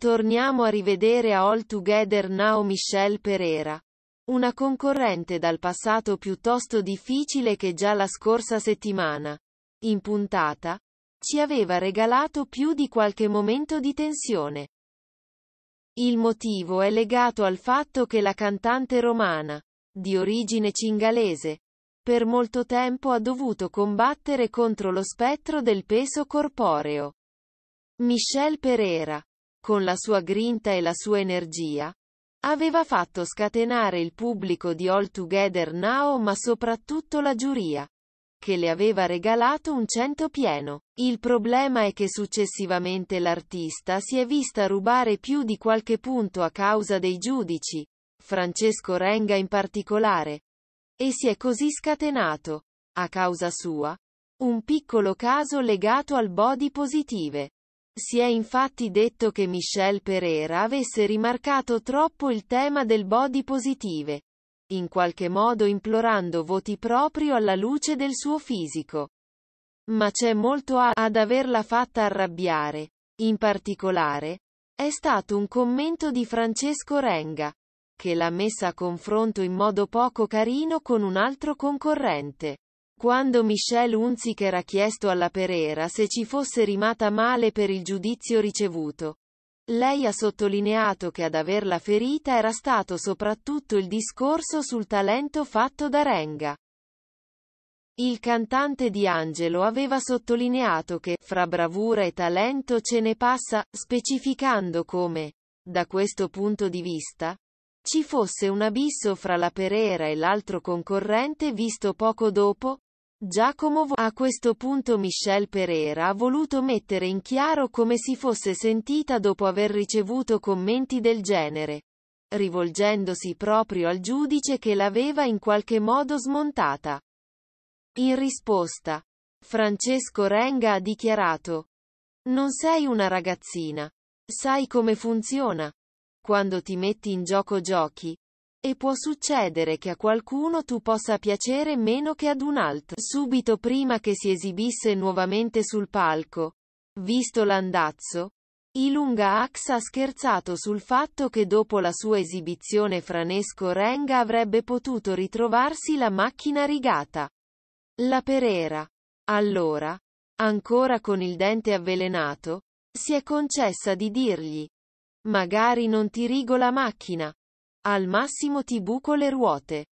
Torniamo a rivedere a All Together Now Michelle Pereira. Una concorrente dal passato piuttosto difficile che già la scorsa settimana, in puntata, ci aveva regalato più di qualche momento di tensione. Il motivo è legato al fatto che la cantante romana, di origine cingalese, per molto tempo ha dovuto combattere contro lo spettro del peso corporeo. Michelle Pereira, con la sua grinta e la sua energia, aveva fatto scatenare il pubblico di All Together Now ma soprattutto la giuria, che le aveva regalato un cento pieno. Il problema è che successivamente l'artista si è vista rubare più di qualche punto a causa dei giudici, Francesco Renga in particolare, e si è così scatenato, a causa sua, un piccolo caso legato al body positive. Si è infatti detto che Michel Pereira avesse rimarcato troppo il tema del body positive, in qualche modo implorando voti proprio alla luce del suo fisico. Ma c'è molto a, ad averla fatta arrabbiare. In particolare, è stato un commento di Francesco Renga, che l'ha messa a confronto in modo poco carino con un altro concorrente. Quando Michel Hunziker ha chiesto alla Perera se ci fosse rimata male per il giudizio ricevuto, lei ha sottolineato che ad averla ferita era stato soprattutto il discorso sul talento fatto da Renga. Il cantante di Angelo aveva sottolineato che, fra bravura e talento ce ne passa, specificando come, da questo punto di vista, ci fosse un abisso fra la Perera e l'altro concorrente visto poco dopo, Giacomo Vo A questo punto Michelle Pereira ha voluto mettere in chiaro come si fosse sentita dopo aver ricevuto commenti del genere, rivolgendosi proprio al giudice che l'aveva in qualche modo smontata. In risposta, Francesco Renga ha dichiarato, non sei una ragazzina. Sai come funziona. Quando ti metti in gioco giochi, e può succedere che a qualcuno tu possa piacere meno che ad un altro. Subito prima che si esibisse nuovamente sul palco, visto l'andazzo, Ilunga Ax ha scherzato sul fatto che dopo la sua esibizione Franesco Renga avrebbe potuto ritrovarsi la macchina rigata. La Perera. Allora, ancora con il dente avvelenato, si è concessa di dirgli. Magari non ti rigo la macchina. Al massimo ti buco le ruote.